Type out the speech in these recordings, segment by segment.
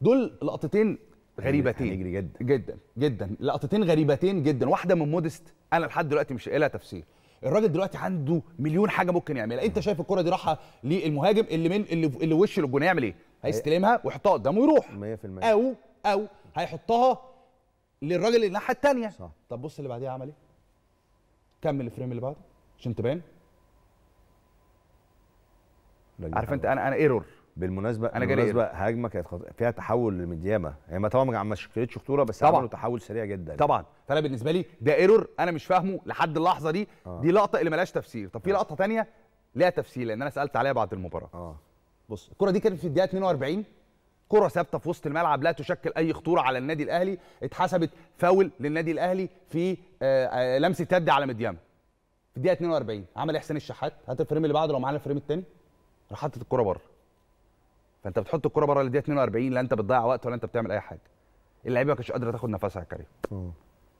دول لقطتين غريبتين جدا جدا جدا لقطتين غريبتين جدا واحده من مودست انا لحد دلوقتي مش لها تفسير الراجل دلوقتي عنده مليون حاجه ممكن يعملها انت شايف الكره دي راحه للمهاجم اللي من اللي, اللي وش للجون يعمل ايه هيستلمها ويحطها قدامه ويروح 100% او او هيحطها للراجل اللي الناحيه الثانيه صح طب بص اللي بعديها عمل ايه كمل الفريم اللي بعده عشان تبان عارف انت انا انا ايرور بالمناسبه انا بالمناسبه هجمه كانت خط... فيها تحول لمدياما هي يعني طبعا ما شكلتش خطوره بس طبعا عملوا تحول سريع جدا طبعا فانا بالنسبه لي ده ايرور انا مش فاهمه لحد اللحظه دي آه. دي لقطه اللي ملهاش تفسير طب في آه. لقطه ثانيه ليها تفسير لان انا سالت عليها بعد المباراه اه بص الكره دي كانت في الدقيقه 42 كرة ثابتة في وسط الملعب لا تشكل أي خطورة على النادي الأهلي اتحسبت فاول للنادي الأهلي في آه، آه، لمسة يد على مدياما في الدقيقة 42 عمل إحسان الشحات هات الفريم اللي بعده لو معانا الفريم الثاني راح حاطط الكرة بره فانت بتحط الكره بره الدقيقه 42 لا انت بتضيع وقت ولا انت بتعمل اي حاجه اللعيبه ما كانتش قادره تاخد نفسها يا كريم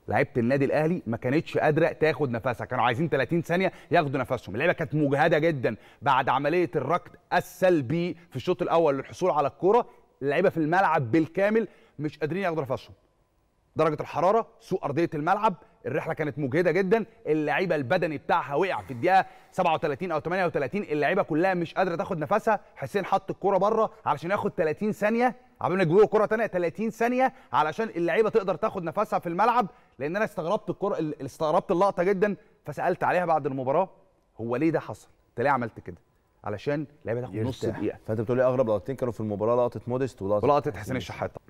لعيبه النادي الاهلي ما كانتش قادره تاخد نفسها كانوا عايزين 30 ثانيه ياخدوا نفسهم اللعيبه كانت مجهده جدا بعد عمليه الركض السلبي في الشوط الاول للحصول على الكره اللعيبه في الملعب بالكامل مش قادرين ياخدوا نفسهم درجه الحراره سوء ارضيه الملعب الرحله كانت مجهده جدا اللعيبه البدني بتاعها وقع في الدقيقه 37 او 38 اللعيبه كلها مش قادره تاخد نفسها حسين حط الكره بره علشان ياخد 30 ثانيه عاملين ما يجيبوا كره ثانيه 30 ثانيه علشان اللعيبه تقدر تاخد نفسها في الملعب لان انا استغربت الكره استغربت اللقطه جدا فسالت عليها بعد المباراه هو ليه ده حصل انت ليه عملت كده علشان اللعيبه تاخد نص دقيقه فانت بتقول لي اغرب لقطتين كانوا في المباراه لقطه موديست ولقطه, ولقطة حسين الشحات